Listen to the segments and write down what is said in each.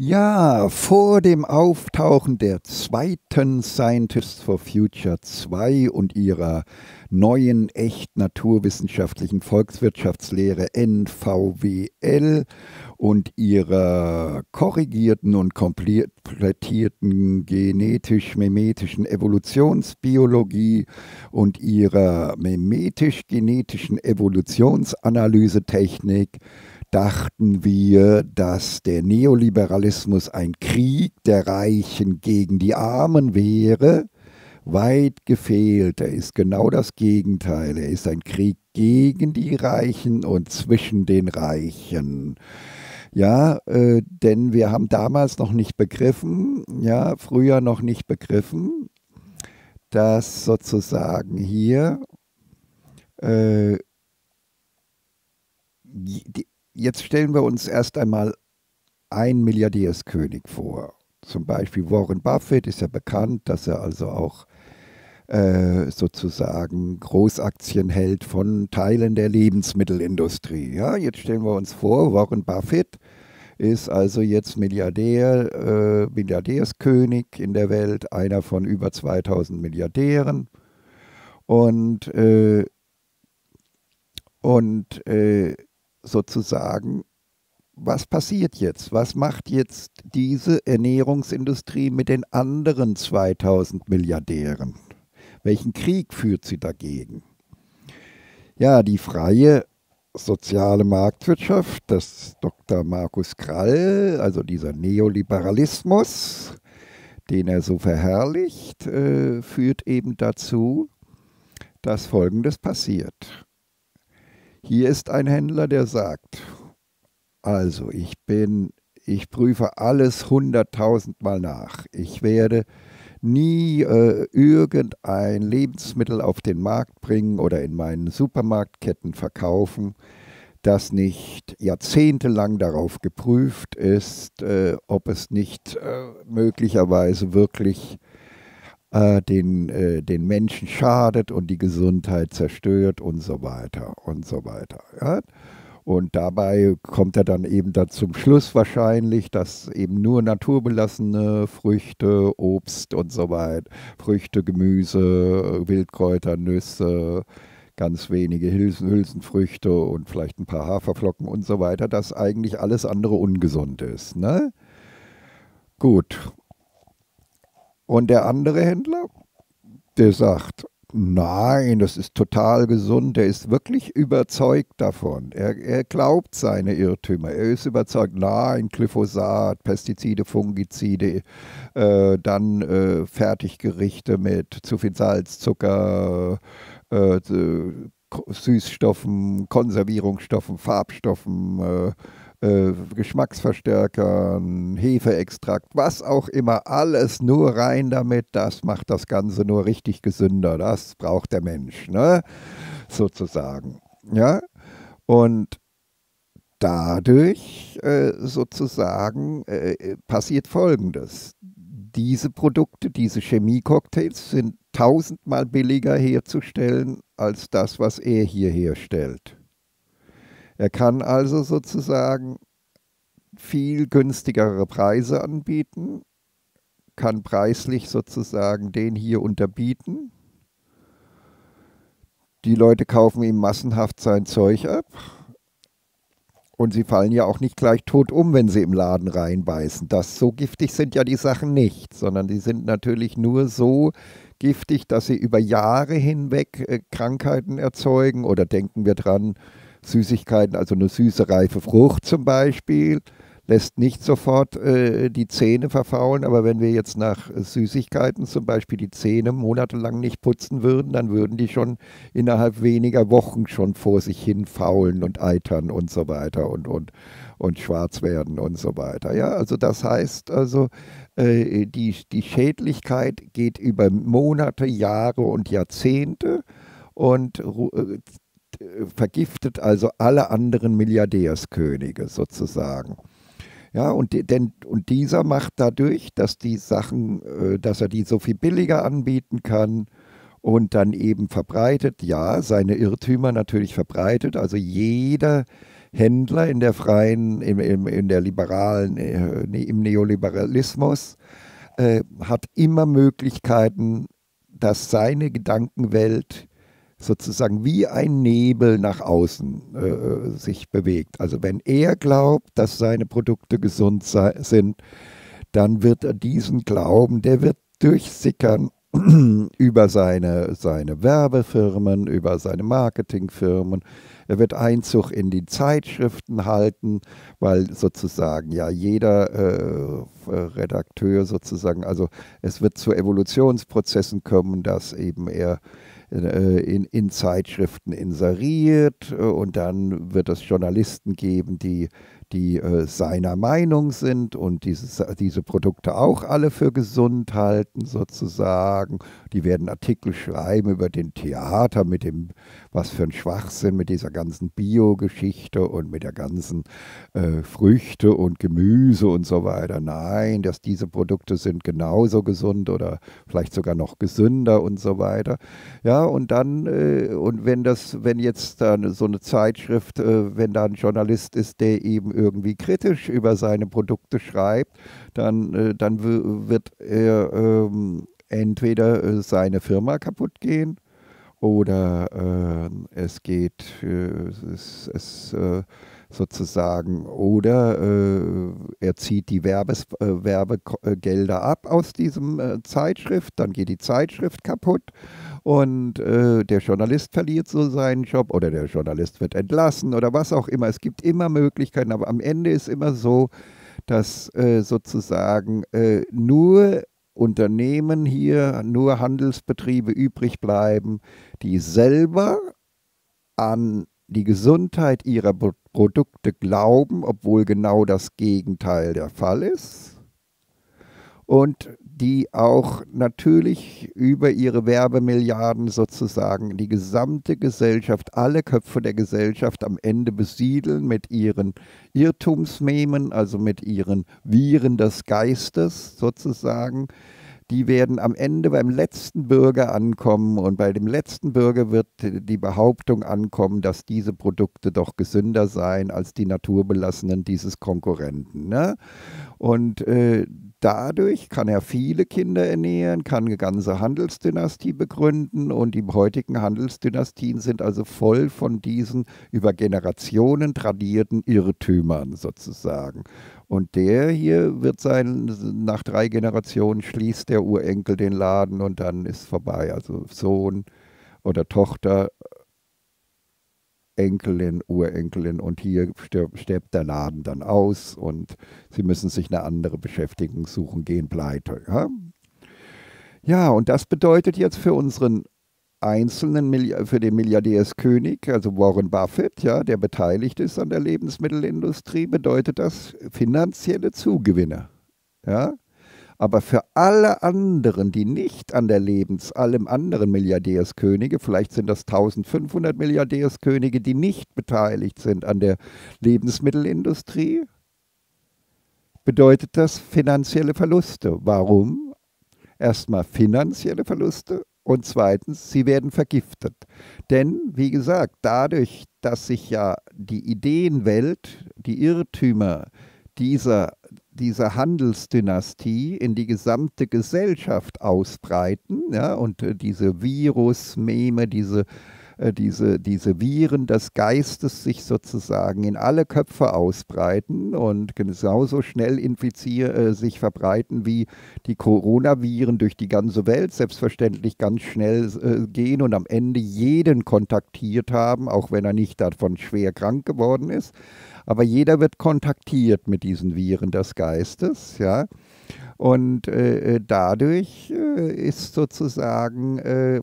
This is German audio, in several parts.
Ja, vor dem Auftauchen der zweiten Scientists for Future 2 und ihrer neuen echt naturwissenschaftlichen Volkswirtschaftslehre NVWL und ihrer korrigierten und komplettierten genetisch-memetischen Evolutionsbiologie und ihrer memetisch-genetischen Evolutionsanalysetechnik dachten wir, dass der Neoliberalismus ein Krieg der Reichen gegen die Armen wäre. Weit gefehlt, er ist genau das Gegenteil. Er ist ein Krieg gegen die Reichen und zwischen den Reichen. Ja, äh, denn wir haben damals noch nicht begriffen, ja, früher noch nicht begriffen, dass sozusagen hier äh, die, Jetzt stellen wir uns erst einmal einen Milliardärskönig vor. Zum Beispiel Warren Buffett ist ja bekannt, dass er also auch äh, sozusagen Großaktien hält von Teilen der Lebensmittelindustrie. Ja, jetzt stellen wir uns vor, Warren Buffett ist also jetzt Milliardär, äh, Milliardärskönig in der Welt, einer von über 2000 Milliardären. Und, äh, und äh, sozusagen, was passiert jetzt? Was macht jetzt diese Ernährungsindustrie mit den anderen 2000 Milliardären? Welchen Krieg führt sie dagegen? Ja, die freie soziale Marktwirtschaft, das Dr. Markus Krall, also dieser Neoliberalismus, den er so verherrlicht, äh, führt eben dazu, dass Folgendes passiert. Hier ist ein Händler, der sagt, also ich bin, ich prüfe alles hunderttausendmal nach. Ich werde nie äh, irgendein Lebensmittel auf den Markt bringen oder in meinen Supermarktketten verkaufen, das nicht jahrzehntelang darauf geprüft ist, äh, ob es nicht äh, möglicherweise wirklich äh, den, äh, den Menschen schadet und die Gesundheit zerstört und so weiter und so weiter. Ja? Und dabei kommt er dann eben da zum Schluss wahrscheinlich, dass eben nur naturbelassene Früchte, Obst und so weiter, Früchte, Gemüse, Wildkräuter, Nüsse, ganz wenige Hülsen, Hülsenfrüchte und vielleicht ein paar Haferflocken und so weiter, dass eigentlich alles andere ungesund ist. Ne? Gut, und der andere Händler, der sagt, nein, das ist total gesund, der ist wirklich überzeugt davon. Er, er glaubt seine Irrtümer, er ist überzeugt, nein, Glyphosat, Pestizide, Fungizide, äh, dann äh, Fertiggerichte mit zu viel Salz, Zucker, äh, Süßstoffen, Konservierungsstoffen, Farbstoffen äh, äh, Geschmacksverstärkern, Hefeextrakt, was auch immer, alles nur rein damit, das macht das Ganze nur richtig gesünder. Das braucht der Mensch, ne? Sozusagen. Ja? Und dadurch äh, sozusagen äh, passiert Folgendes. Diese Produkte, diese Chemie-Cocktails sind tausendmal billiger herzustellen als das, was er hier herstellt. Er kann also sozusagen viel günstigere Preise anbieten, kann preislich sozusagen den hier unterbieten. Die Leute kaufen ihm massenhaft sein Zeug ab. Und sie fallen ja auch nicht gleich tot um, wenn sie im Laden reinbeißen. Das, so giftig sind ja die Sachen nicht, sondern die sind natürlich nur so giftig, dass sie über Jahre hinweg äh, Krankheiten erzeugen. Oder denken wir dran, Süßigkeiten, also eine süße reife Frucht zum Beispiel, lässt nicht sofort äh, die Zähne verfaulen, aber wenn wir jetzt nach Süßigkeiten zum Beispiel die Zähne monatelang nicht putzen würden, dann würden die schon innerhalb weniger Wochen schon vor sich hin faulen und eitern und so weiter und, und, und schwarz werden und so weiter. Ja, also das heißt also, äh, die, die Schädlichkeit geht über Monate, Jahre und Jahrzehnte und äh, vergiftet also alle anderen Milliardärskönige sozusagen. Ja, und, denn, und dieser macht dadurch, dass die Sachen, äh, dass er die so viel billiger anbieten kann und dann eben verbreitet, ja, seine Irrtümer natürlich verbreitet. Also jeder Händler in der freien, in, in, in der liberalen, äh, ne, im Neoliberalismus äh, hat immer Möglichkeiten, dass seine Gedankenwelt sozusagen wie ein Nebel nach außen äh, äh, sich bewegt. Also wenn er glaubt, dass seine Produkte gesund sind, dann wird er diesen Glauben, der wird durchsickern über seine, seine Werbefirmen, über seine Marketingfirmen. Er wird Einzug in die Zeitschriften halten, weil sozusagen ja jeder äh, Redakteur sozusagen, also es wird zu Evolutionsprozessen kommen, dass eben er äh, in, in Zeitschriften inseriert äh, und dann wird es Journalisten geben, die die äh, seiner Meinung sind und dieses, äh, diese Produkte auch alle für gesund halten sozusagen. Die werden Artikel schreiben über den Theater mit dem, was für ein Schwachsinn mit dieser ganzen Bio-Geschichte und mit der ganzen äh, Früchte und Gemüse und so weiter. Nein, dass diese Produkte sind genauso gesund oder vielleicht sogar noch gesünder und so weiter. Ja, und dann, äh, und wenn das, wenn jetzt dann so eine Zeitschrift, äh, wenn da ein Journalist ist, der eben irgendwie kritisch über seine Produkte schreibt, dann, äh, dann wird er ähm, entweder äh, seine Firma kaputt gehen oder ähm, es geht, äh, es, es sozusagen. Oder äh, er zieht die Werbes, äh, Werbegelder ab aus diesem äh, Zeitschrift, dann geht die Zeitschrift kaputt und äh, der Journalist verliert so seinen Job oder der Journalist wird entlassen oder was auch immer. Es gibt immer Möglichkeiten, aber am Ende ist immer so, dass äh, sozusagen äh, nur Unternehmen hier, nur Handelsbetriebe übrig bleiben, die selber an die Gesundheit ihrer Produkte glauben, obwohl genau das Gegenteil der Fall ist. Und die auch natürlich über ihre Werbemilliarden sozusagen die gesamte Gesellschaft, alle Köpfe der Gesellschaft am Ende besiedeln mit ihren Irrtumsmemen, also mit ihren Viren des Geistes sozusagen, die werden am Ende beim letzten Bürger ankommen und bei dem letzten Bürger wird die Behauptung ankommen, dass diese Produkte doch gesünder seien als die naturbelassenen dieses Konkurrenten. Ne? Und äh, dadurch kann er viele Kinder ernähren, kann eine ganze Handelsdynastie begründen und die heutigen Handelsdynastien sind also voll von diesen über Generationen tradierten Irrtümern sozusagen. Und der hier wird sein, nach drei Generationen schließt der Urenkel den Laden und dann ist vorbei. Also Sohn oder Tochter Enkelin, Urenkelin und hier stirbt der Laden dann aus und sie müssen sich eine andere Beschäftigung suchen, gehen pleite. Ja, ja und das bedeutet jetzt für unseren einzelnen, für den Milliardärskönig, also Warren Buffett, ja, der beteiligt ist an der Lebensmittelindustrie, bedeutet das finanzielle Zugewinne. Ja, aber für alle anderen, die nicht an der Lebens, allem anderen Milliardärskönige, vielleicht sind das 1500 Milliardärskönige, die nicht beteiligt sind an der Lebensmittelindustrie, bedeutet das finanzielle Verluste. Warum? Erstmal finanzielle Verluste und zweitens, sie werden vergiftet. Denn, wie gesagt, dadurch, dass sich ja die Ideenwelt, die Irrtümer dieser diese Handelsdynastie in die gesamte Gesellschaft ausbreiten ja, und äh, diese Virus-Meme, diese äh, diese, diese Viren des Geistes sich sozusagen in alle Köpfe ausbreiten und genauso schnell infizier, äh, sich verbreiten wie die Coronaviren durch die ganze Welt, selbstverständlich ganz schnell äh, gehen und am Ende jeden kontaktiert haben, auch wenn er nicht davon schwer krank geworden ist. Aber jeder wird kontaktiert mit diesen Viren des Geistes, ja. Und äh, dadurch äh, ist sozusagen äh,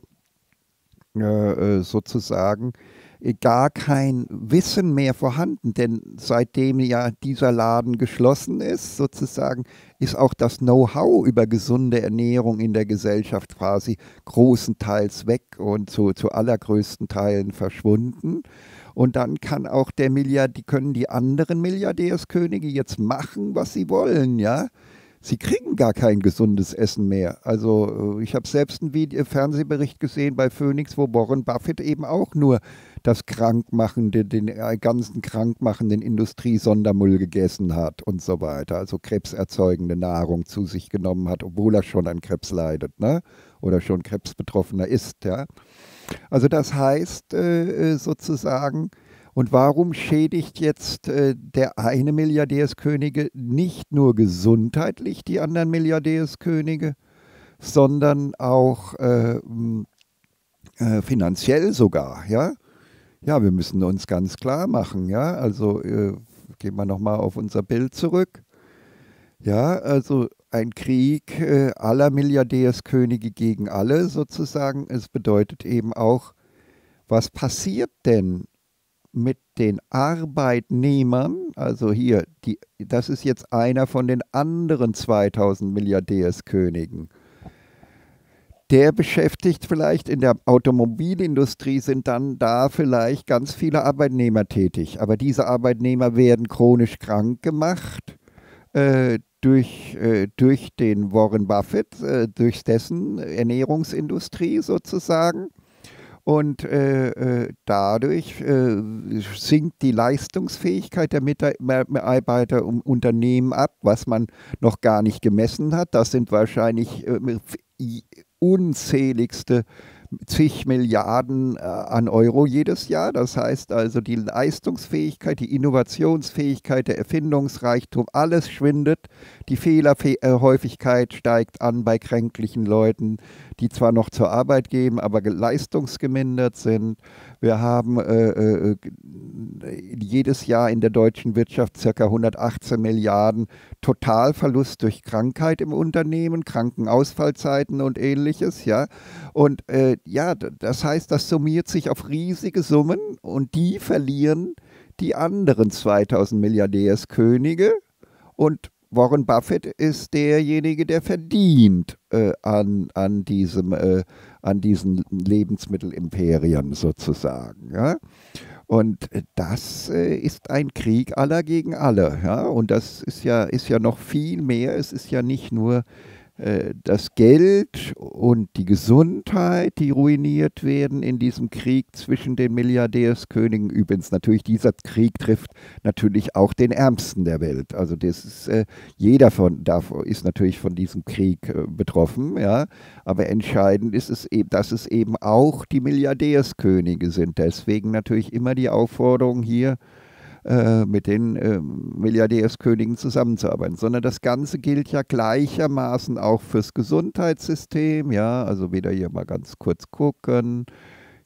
äh, äh, sozusagen äh, gar kein Wissen mehr vorhanden, denn seitdem ja dieser Laden geschlossen ist, sozusagen, ist auch das Know-how über gesunde Ernährung in der Gesellschaft quasi großenteils weg und zu, zu allergrößten Teilen verschwunden. Und dann kann auch der Milliard, die können die anderen Milliardärskönige jetzt machen, was sie wollen, ja sie kriegen gar kein gesundes Essen mehr. Also äh, ich habe selbst einen Fernsehbericht gesehen bei Phoenix, wo Warren Buffett eben auch nur das krankmachende, den äh, ganzen krankmachenden Industriesondermüll gegessen hat und so weiter. Also krebserzeugende Nahrung zu sich genommen hat, obwohl er schon an Krebs leidet ne? oder schon krebsbetroffener ist. Ja? Also das heißt äh, äh sozusagen, und warum schädigt jetzt äh, der eine Milliardärskönige nicht nur gesundheitlich die anderen Milliardärskönige, sondern auch äh, äh, finanziell sogar, ja? Ja, wir müssen uns ganz klar machen, ja? Also äh, gehen wir nochmal auf unser Bild zurück. Ja, also ein Krieg äh, aller Milliardärskönige gegen alle sozusagen. Es bedeutet eben auch, was passiert denn, mit den Arbeitnehmern, also hier, die, das ist jetzt einer von den anderen 2000 Milliardärskönigen. Der beschäftigt vielleicht in der Automobilindustrie, sind dann da vielleicht ganz viele Arbeitnehmer tätig. Aber diese Arbeitnehmer werden chronisch krank gemacht äh, durch, äh, durch den Warren Buffett, äh, durch dessen Ernährungsindustrie sozusagen und äh, äh, dadurch äh, sinkt die Leistungsfähigkeit der Mitarbeiter im Unternehmen ab, was man noch gar nicht gemessen hat. Das sind wahrscheinlich äh, unzähligste zig Milliarden äh, an Euro jedes Jahr. Das heißt also, die Leistungsfähigkeit, die Innovationsfähigkeit, der Erfindungsreichtum, alles schwindet. Die Fehlerhäufigkeit steigt an bei kränklichen Leuten, die zwar noch zur Arbeit gehen, aber leistungsgemindert sind. Wir haben äh, äh, jedes Jahr in der deutschen Wirtschaft circa 118 Milliarden Totalverlust durch Krankheit im Unternehmen, Krankenausfallzeiten und ähnliches. Ja? Und äh, äh, ja, das heißt, das summiert sich auf riesige Summen und die verlieren die anderen 2000 Milliardärskönige und Warren Buffett ist derjenige, der verdient äh, an, an, diesem, äh, an diesen Lebensmittelimperien sozusagen. Ja? Und das äh, ist ein Krieg aller gegen alle. Ja? Und das ist ja, ist ja noch viel mehr. Es ist ja nicht nur äh, das Geld und die Gesundheit, die ruiniert werden in diesem Krieg zwischen den Milliardärskönigen. Übrigens natürlich, dieser Krieg trifft natürlich auch den Ärmsten der Welt. Also das ist, äh, jeder von, ist natürlich von diesem Krieg äh, betroffen. Ja? Aber entscheidend ist es eben, dass es eben auch die Milliardärskönige sind. Deswegen natürlich immer die Aufforderung hier, äh, mit den äh, Milliardärskönigen zusammenzuarbeiten, sondern das Ganze gilt ja gleichermaßen auch fürs Gesundheitssystem. Ja, also wieder hier mal ganz kurz gucken.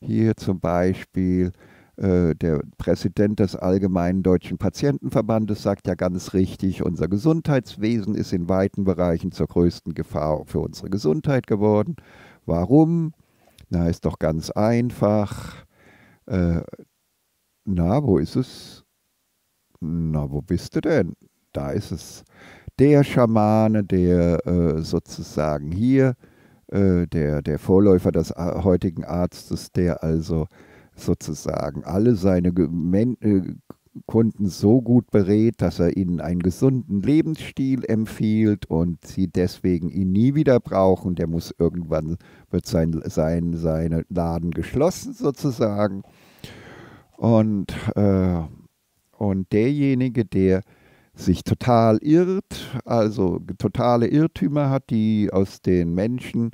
Hier zum Beispiel äh, der Präsident des Allgemeinen Deutschen Patientenverbandes sagt ja ganz richtig, unser Gesundheitswesen ist in weiten Bereichen zur größten Gefahr für unsere Gesundheit geworden. Warum? Na, ist doch ganz einfach. Äh, na, wo ist es? na, wo bist du denn? Da ist es. Der Schamane, der äh, sozusagen hier, äh, der, der Vorläufer des äh, heutigen Arztes, der also sozusagen alle seine Men äh, Kunden so gut berät, dass er ihnen einen gesunden Lebensstil empfiehlt und sie deswegen ihn nie wieder brauchen. Der muss irgendwann, wird sein, sein seine Laden geschlossen sozusagen. Und äh, und derjenige, der sich total irrt, also totale Irrtümer hat, die aus den Menschen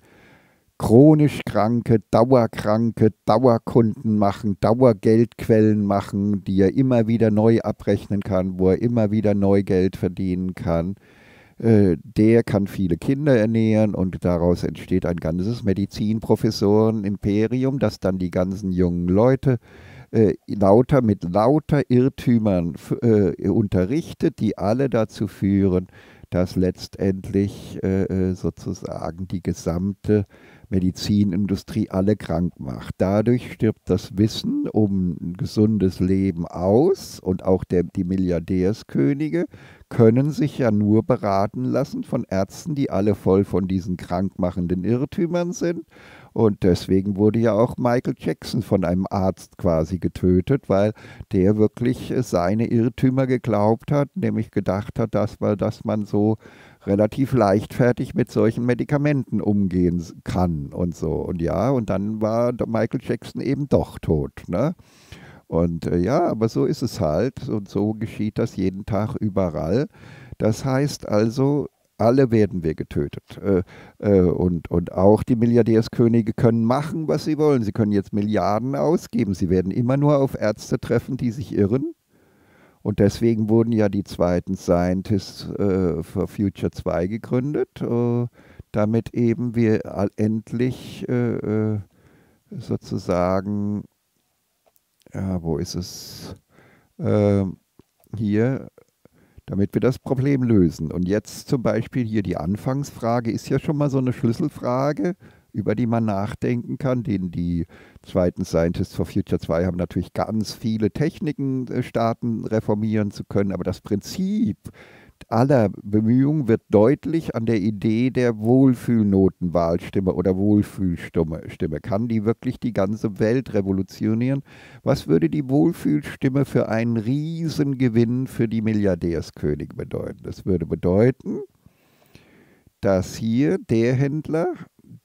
chronisch Kranke, Dauerkranke, Dauerkunden machen, Dauergeldquellen machen, die er immer wieder neu abrechnen kann, wo er immer wieder neu Geld verdienen kann. Äh, der kann viele Kinder ernähren und daraus entsteht ein ganzes Medizinprofessoren-Imperium, das dann die ganzen jungen Leute äh, äh, lauter mit lauter Irrtümern äh, unterrichtet, die alle dazu führen, dass letztendlich äh, äh, sozusagen die gesamte Medizinindustrie alle krank macht. Dadurch stirbt das Wissen um ein gesundes Leben aus und auch der, die Milliardärskönige können sich ja nur beraten lassen von Ärzten, die alle voll von diesen krankmachenden Irrtümern sind und deswegen wurde ja auch Michael Jackson von einem Arzt quasi getötet, weil der wirklich äh, seine Irrtümer geglaubt hat, nämlich gedacht hat, dass, weil, dass man so relativ leichtfertig mit solchen Medikamenten umgehen kann und so. Und ja, und dann war Michael Jackson eben doch tot. Ne? Und äh, ja, aber so ist es halt und so geschieht das jeden Tag überall. Das heißt also, alle werden wir getötet. Äh, äh, und, und auch die Milliardärskönige können machen, was sie wollen. Sie können jetzt Milliarden ausgeben. Sie werden immer nur auf Ärzte treffen, die sich irren. Und deswegen wurden ja die zweiten Scientists äh, for Future 2 gegründet, damit eben wir endlich sozusagen, ja, wo ist es? Ähm, hier damit wir das Problem lösen. Und jetzt zum Beispiel hier die Anfangsfrage ist ja schon mal so eine Schlüsselfrage, über die man nachdenken kann, den die zweiten Scientists for Future 2 haben natürlich ganz viele Techniken, äh, Staaten reformieren zu können, aber das Prinzip, aller Bemühungen wird deutlich an der Idee der Wohlfühlnotenwahlstimme oder Wohlfühlstimme. Kann die wirklich die ganze Welt revolutionieren? Was würde die Wohlfühlstimme für einen Riesengewinn für die Milliardärskönige bedeuten? Das würde bedeuten, dass hier der Händler,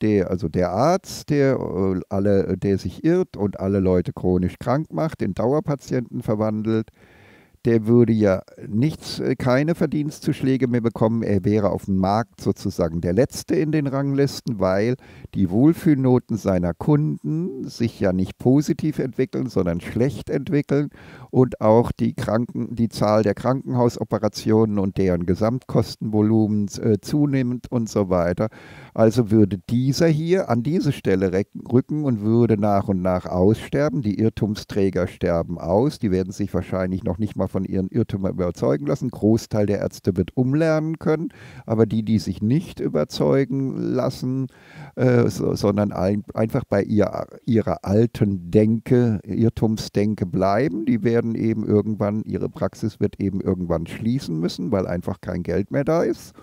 der, also der Arzt, der, äh, alle, der sich irrt und alle Leute chronisch krank macht, in Dauerpatienten verwandelt, der würde ja nichts, äh, keine Verdienstzuschläge mehr bekommen. Er wäre auf dem Markt sozusagen der Letzte in den Ranglisten, weil die Wohlfühlnoten seiner Kunden sich ja nicht positiv entwickeln, sondern schlecht entwickeln und auch die, Kranken, die Zahl der Krankenhausoperationen und deren Gesamtkostenvolumen äh, zunimmt und so weiter. Also würde dieser hier an diese Stelle rücken und würde nach und nach aussterben. Die Irrtumsträger sterben aus, die werden sich wahrscheinlich noch nicht mal von ihren Irrtümern überzeugen lassen. Großteil der Ärzte wird umlernen können, aber die, die sich nicht überzeugen lassen, äh, so, sondern ein, einfach bei ihr, ihrer alten Denke, Irrtumsdenke bleiben, die werden eben irgendwann, ihre Praxis wird eben irgendwann schließen müssen, weil einfach kein Geld mehr da ist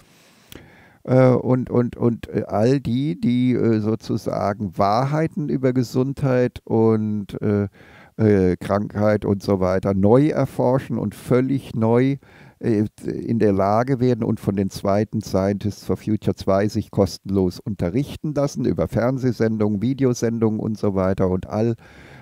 äh, und, und, und äh, all die, die äh, sozusagen Wahrheiten über Gesundheit und äh, Krankheit und so weiter neu erforschen und völlig neu äh, in der Lage werden und von den zweiten Scientists for Future 2 sich kostenlos unterrichten lassen über Fernsehsendungen, Videosendungen und so weiter und all,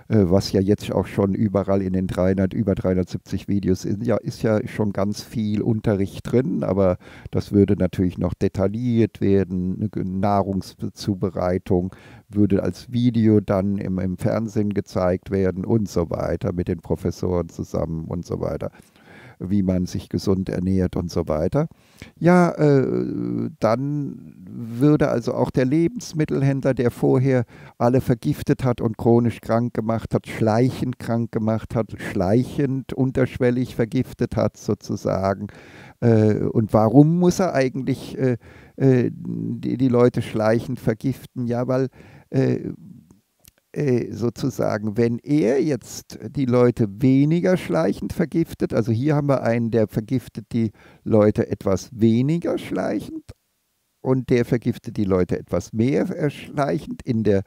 äh, was ja jetzt auch schon überall in den 300, über 370 Videos ist, ja, ist ja schon ganz viel Unterricht drin, aber das würde natürlich noch detailliert werden, Nahrungszubereitung würde als Video dann im, im Fernsehen gezeigt werden und so weiter mit den Professoren zusammen und so weiter wie man sich gesund ernährt und so weiter. Ja, äh, dann würde also auch der Lebensmittelhändler, der vorher alle vergiftet hat und chronisch krank gemacht hat, schleichend krank gemacht hat, schleichend unterschwellig vergiftet hat sozusagen. Äh, und warum muss er eigentlich äh, äh die, die, Leute schleichend vergiften? Ja, weil äh, äh, sozusagen, wenn er jetzt die Leute weniger schleichend vergiftet, also hier haben wir einen, der vergiftet die Leute etwas weniger schleichend und der vergiftet die Leute etwas mehr äh, schleichend in der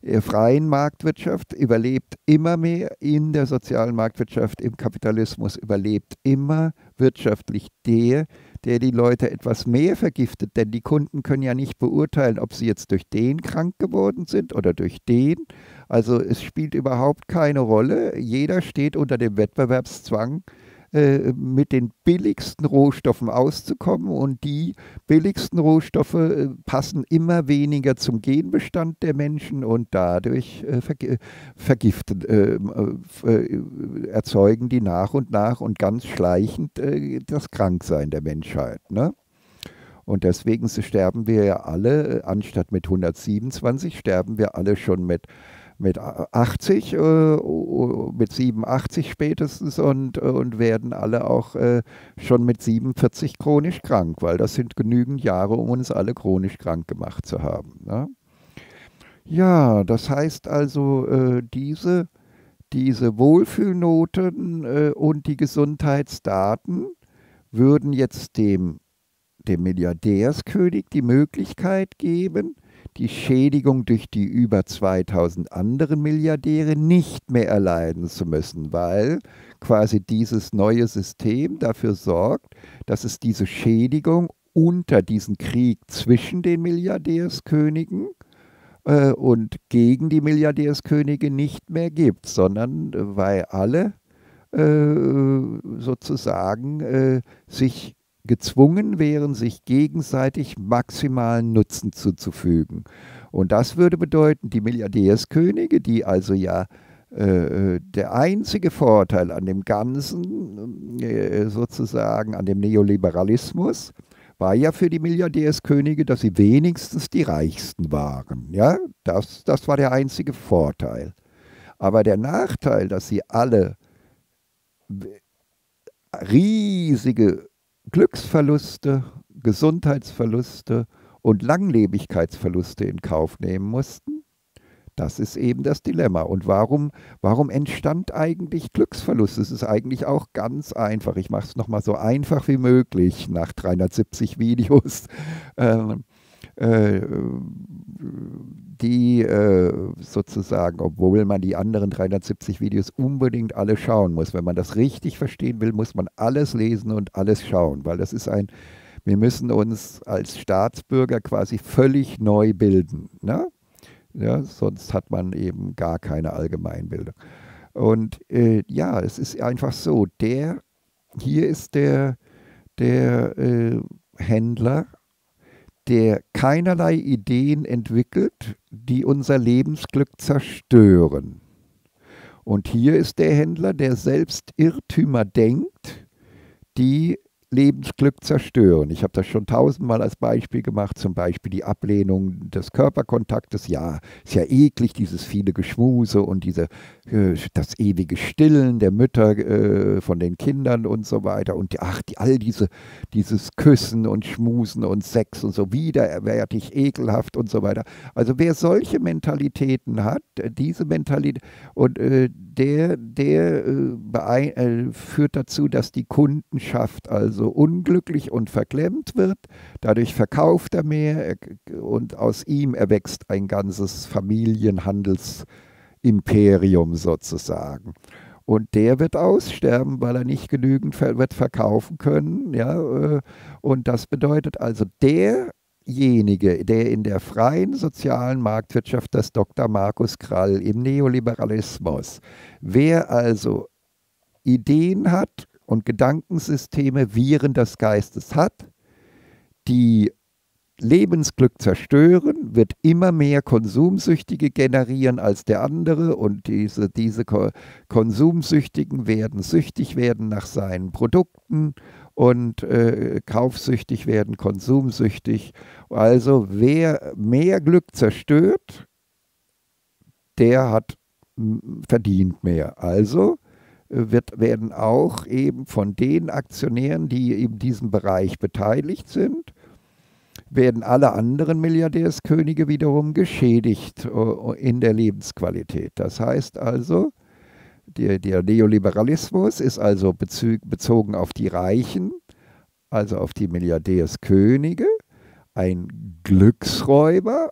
äh, freien Marktwirtschaft, überlebt immer mehr in der sozialen Marktwirtschaft, im Kapitalismus überlebt immer wirtschaftlich der, der die Leute etwas mehr vergiftet, denn die Kunden können ja nicht beurteilen, ob sie jetzt durch den krank geworden sind oder durch den. Also es spielt überhaupt keine Rolle. Jeder steht unter dem Wettbewerbszwang äh, mit den billigsten Rohstoffen auszukommen und die billigsten Rohstoffe äh, passen immer weniger zum Genbestand der Menschen und dadurch äh, vergiften, erzeugen die nach und nach und ganz schleichend das Kranksein der Menschheit. Ne? Und deswegen sterben wir ja alle, anstatt mit 127, sterben wir alle schon mit mit 80, äh, mit 87 spätestens und, äh, und werden alle auch äh, schon mit 47 chronisch krank, weil das sind genügend Jahre, um uns alle chronisch krank gemacht zu haben. Ne? Ja, das heißt also, diese, diese Wohlfühlnoten und die Gesundheitsdaten würden jetzt dem, dem Milliardärskönig die Möglichkeit geben, die Schädigung durch die über 2000 anderen Milliardäre nicht mehr erleiden zu müssen, weil quasi dieses neue System dafür sorgt, dass es diese Schädigung unter diesen Krieg zwischen den Milliardärskönigen äh, und gegen die Milliardärskönige nicht mehr gibt, sondern äh, weil alle äh, sozusagen äh, sich gezwungen wären, sich gegenseitig maximalen Nutzen zuzufügen. Und das würde bedeuten, die Milliardärskönige, die also ja äh, äh, der einzige Vorteil an dem Ganzen, äh, sozusagen an dem Neoliberalismus, war ja für die Milliardärskönige, dass sie wenigstens die Reichsten waren. Ja? Das, das war der einzige Vorteil. Aber der Nachteil, dass sie alle riesige Glücksverluste, Gesundheitsverluste und Langlebigkeitsverluste in Kauf nehmen mussten. Das ist eben das Dilemma. Und warum, warum entstand eigentlich Glücksverlust? Es ist eigentlich auch ganz einfach. Ich mache es nochmal so einfach wie möglich nach 370 Videos. Ähm, äh, die äh, sozusagen, obwohl man die anderen 370 Videos unbedingt alle schauen muss, wenn man das richtig verstehen will, muss man alles lesen und alles schauen, weil das ist ein, wir müssen uns als Staatsbürger quasi völlig neu bilden. Ne? Ja, sonst hat man eben gar keine Allgemeinbildung. Und äh, ja, es ist einfach so, der, hier ist der, der äh, Händler der keinerlei Ideen entwickelt, die unser Lebensglück zerstören. Und hier ist der Händler, der selbst Irrtümer denkt, die Lebensglück zerstören. Ich habe das schon tausendmal als Beispiel gemacht, zum Beispiel die Ablehnung des Körperkontaktes. Ja, ist ja eklig, dieses viele Geschmuse und diese, äh, das ewige Stillen der Mütter äh, von den Kindern und so weiter. Und ach, die, all diese, dieses Küssen und Schmusen und Sex und so widerwärtig, ekelhaft und so weiter. Also wer solche Mentalitäten hat, äh, diese Mentalität und der, der äh, äh, führt dazu, dass die Kundenschaft also unglücklich und verklemmt wird. Dadurch verkauft er mehr und aus ihm erwächst ein ganzes Familienhandelsimperium sozusagen. Und der wird aussterben, weil er nicht genügend ver wird verkaufen können. Ja? Äh, und das bedeutet also, der derjenige, der in der freien sozialen Marktwirtschaft das Dr. Markus Krall im Neoliberalismus, wer also Ideen hat und Gedankensysteme, Viren des Geistes hat, die Lebensglück zerstören, wird immer mehr Konsumsüchtige generieren als der andere und diese, diese Konsumsüchtigen werden süchtig werden nach seinen Produkten und äh, kaufsüchtig werden, konsumsüchtig. Also wer mehr Glück zerstört, der hat verdient mehr. Also äh, wird, werden auch eben von den Aktionären, die in diesem Bereich beteiligt sind, werden alle anderen Milliardärskönige wiederum geschädigt äh, in der Lebensqualität. Das heißt also, der, der Neoliberalismus ist also bezogen auf die Reichen, also auf die Milliardärskönige, ein Glücksräuber,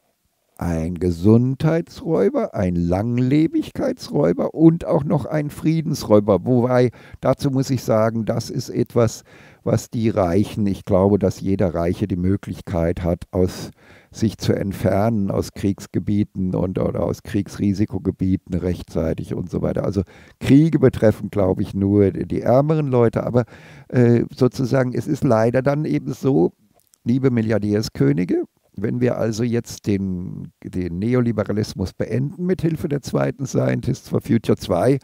ein Gesundheitsräuber, ein Langlebigkeitsräuber und auch noch ein Friedensräuber. Wobei, dazu muss ich sagen, das ist etwas, was die Reichen, ich glaube, dass jeder Reiche die Möglichkeit hat, aus sich zu entfernen aus Kriegsgebieten und oder aus Kriegsrisikogebieten rechtzeitig und so weiter. Also Kriege betreffen, glaube ich, nur die ärmeren Leute, aber äh, sozusagen, es ist leider dann eben so, liebe Milliardärskönige, wenn wir also jetzt den, den Neoliberalismus beenden mit Hilfe der zweiten Scientists for Future 2,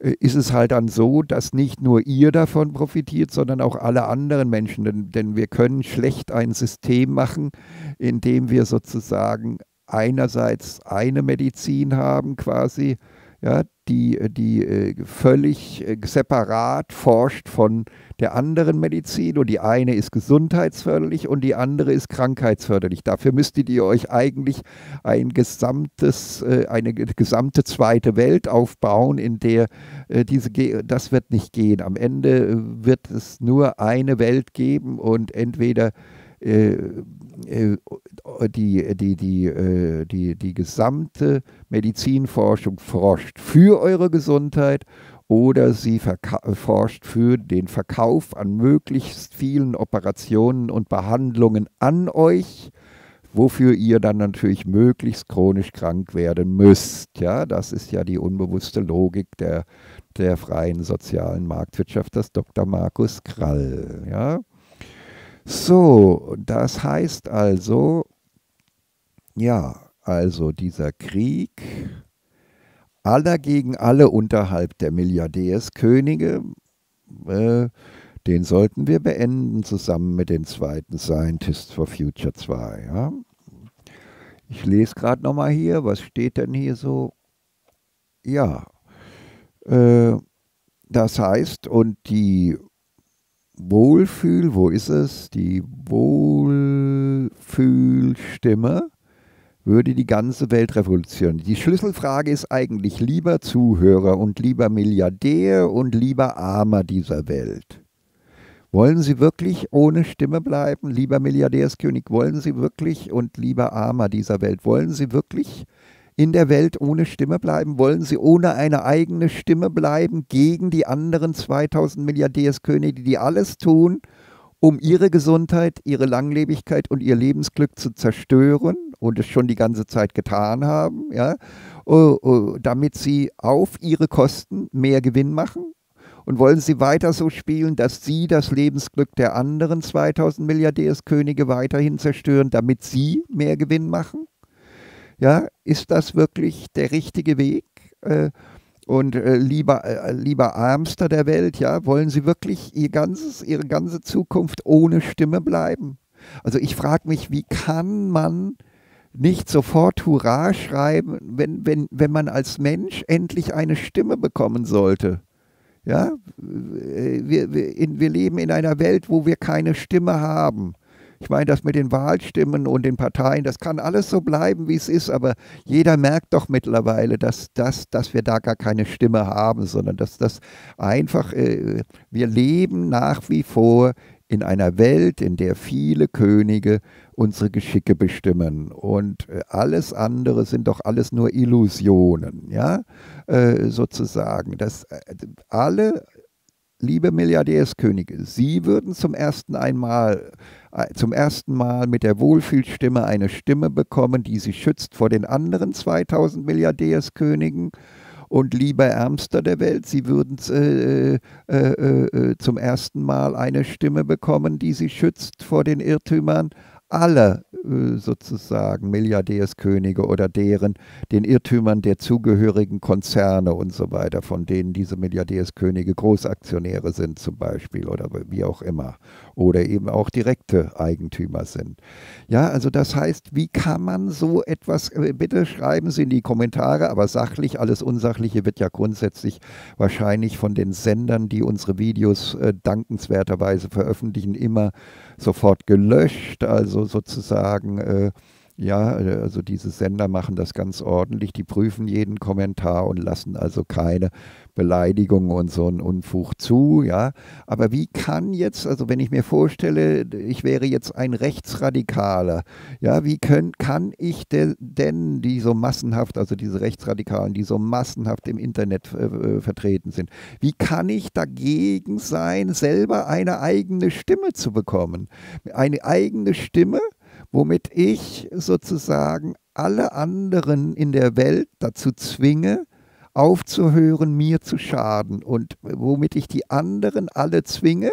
äh, ist es halt dann so, dass nicht nur ihr davon profitiert, sondern auch alle anderen Menschen. Denn, denn, wir können schlecht ein System machen, in dem wir sozusagen einerseits eine Medizin haben quasi, ja, die, äh, die äh, völlig äh, separat forscht von der anderen Medizin und die eine ist gesundheitsförderlich und die andere ist krankheitsförderlich. Dafür müsstet ihr euch eigentlich ein gesamtes, eine gesamte zweite Welt aufbauen, in der diese, das wird nicht gehen. Am Ende wird es nur eine Welt geben und entweder äh, äh, die, die, die, äh, die, die gesamte Medizinforschung forscht für eure Gesundheit oder sie forscht für den Verkauf an möglichst vielen Operationen und Behandlungen an euch, wofür ihr dann natürlich möglichst chronisch krank werden müsst. Ja, das ist ja die unbewusste Logik der, der freien sozialen Marktwirtschaft, das Dr. Markus Krall. Ja. So, das heißt also, ja, also dieser Krieg aller gegen alle unterhalb der Milliardärskönige, äh, den sollten wir beenden zusammen mit den zweiten Scientists for Future 2. Ja? Ich lese gerade nochmal hier, was steht denn hier so? Ja, äh, das heißt, und die Wohlfühl, wo ist es? Die Wohlfühlstimme würde die ganze Welt revolutionieren. Die Schlüsselfrage ist eigentlich lieber Zuhörer und lieber Milliardär und lieber Armer dieser Welt. Wollen Sie wirklich ohne Stimme bleiben, lieber Milliardärskönig? Wollen Sie wirklich und lieber Armer dieser Welt? Wollen Sie wirklich in der Welt ohne Stimme bleiben? Wollen sie ohne eine eigene Stimme bleiben gegen die anderen 2000 Milliardärskönige, die alles tun, um ihre Gesundheit, ihre Langlebigkeit und ihr Lebensglück zu zerstören und es schon die ganze Zeit getan haben, ja, oh, oh, damit sie auf ihre Kosten mehr Gewinn machen? Und wollen sie weiter so spielen, dass sie das Lebensglück der anderen 2000 Milliardärskönige weiterhin zerstören, damit sie mehr Gewinn machen? Ja, ist das wirklich der richtige Weg? Äh, und äh, lieber, äh, lieber Armster der Welt, ja, wollen Sie wirklich ihr ganzes, Ihre ganze Zukunft ohne Stimme bleiben? Also ich frage mich, wie kann man nicht sofort Hurra schreiben, wenn, wenn, wenn man als Mensch endlich eine Stimme bekommen sollte? Ja, wir, wir, in, wir leben in einer Welt, wo wir keine Stimme haben. Ich meine, das mit den Wahlstimmen und den Parteien, das kann alles so bleiben, wie es ist, aber jeder merkt doch mittlerweile, dass, dass, dass wir da gar keine Stimme haben, sondern dass das einfach, äh, wir leben nach wie vor in einer Welt, in der viele Könige unsere Geschicke bestimmen. Und äh, alles andere sind doch alles nur Illusionen, ja, äh, sozusagen. Dass äh, alle liebe Milliardärskönige, Sie würden zum ersten, einmal, äh, zum ersten Mal mit der Wohlfühlstimme eine Stimme bekommen, die Sie schützt vor den anderen 2000 Milliardärskönigen. Und lieber Ärmster der Welt, Sie würden äh, äh, äh, äh, zum ersten Mal eine Stimme bekommen, die Sie schützt vor den Irrtümern alle äh, sozusagen Milliardärskönige oder deren, den Irrtümern der zugehörigen Konzerne und so weiter, von denen diese Milliardärskönige Großaktionäre sind zum Beispiel oder wie auch immer oder eben auch direkte Eigentümer sind. Ja, also das heißt, wie kann man so etwas, äh, bitte schreiben Sie in die Kommentare, aber sachlich, alles Unsachliche wird ja grundsätzlich wahrscheinlich von den Sendern, die unsere Videos äh, dankenswerterweise veröffentlichen, immer sofort gelöscht, also sozusagen äh, ja, äh, also diese Sender machen das ganz ordentlich. Die prüfen jeden Kommentar und lassen also keine Beleidigungen und so einen Unfug zu. Ja, aber wie kann jetzt, also wenn ich mir vorstelle, ich wäre jetzt ein Rechtsradikaler, ja, wie können, kann ich de, denn die so massenhaft, also diese Rechtsradikalen, die so massenhaft im Internet äh, äh vertreten sind, wie kann ich dagegen sein, selber eine eigene Stimme zu bekommen? Eine eigene Stimme? womit ich sozusagen alle anderen in der Welt dazu zwinge, aufzuhören, mir zu schaden und womit ich die anderen alle zwinge,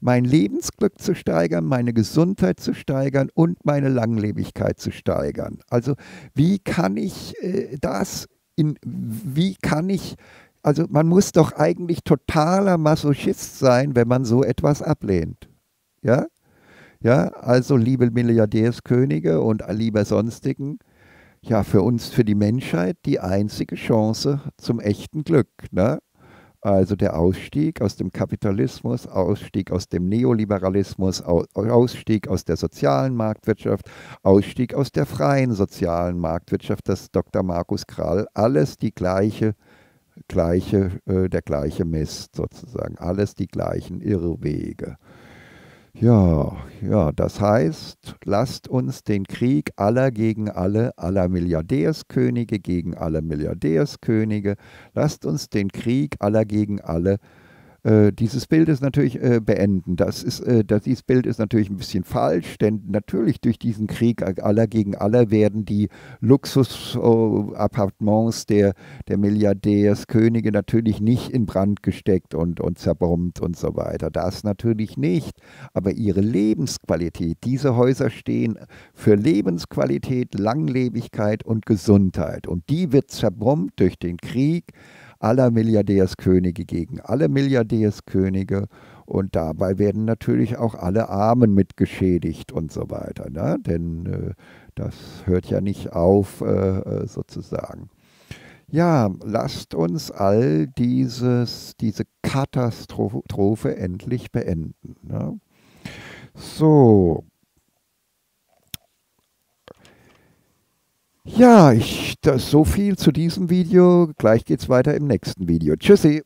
mein Lebensglück zu steigern, meine Gesundheit zu steigern und meine Langlebigkeit zu steigern. Also wie kann ich äh, das in, wie kann ich, also man muss doch eigentlich totaler Masochist sein, wenn man so etwas ablehnt. Ja? Ja, also liebe Milliardärskönige und lieber Sonstigen, ja, für uns, für die Menschheit die einzige Chance zum echten Glück. Ne? Also der Ausstieg aus dem Kapitalismus, Ausstieg aus dem Neoliberalismus, Ausstieg aus der sozialen Marktwirtschaft, Ausstieg aus der freien sozialen Marktwirtschaft, das Dr. Markus Krall, alles die gleiche, gleiche, äh, der gleiche Mist sozusagen, alles die gleichen Irrwege. Ja, ja, das heißt, lasst uns den Krieg aller gegen alle, aller Milliardärskönige gegen alle Milliardärskönige, lasst uns den Krieg aller gegen alle äh, dieses Bild ist natürlich äh, beenden. Das ist, äh, das, dieses Bild ist natürlich ein bisschen falsch, denn natürlich durch diesen Krieg aller gegen aller werden die Luxusappartements äh, der, der Milliardärskönige natürlich nicht in Brand gesteckt und, und zerbombt und so weiter. Das natürlich nicht. Aber ihre Lebensqualität, diese Häuser stehen für Lebensqualität, Langlebigkeit und Gesundheit. Und die wird zerbombt durch den Krieg aller Milliardärskönige gegen alle Milliardärskönige. Und dabei werden natürlich auch alle Armen mitgeschädigt und so weiter. Ne? Denn äh, das hört ja nicht auf, äh, äh sozusagen. Ja, lasst uns all dieses, diese Katastrophe endlich beenden. Ne? So, Ja, ich, das so viel zu diesem Video. Gleich geht's weiter im nächsten Video. Tschüssi!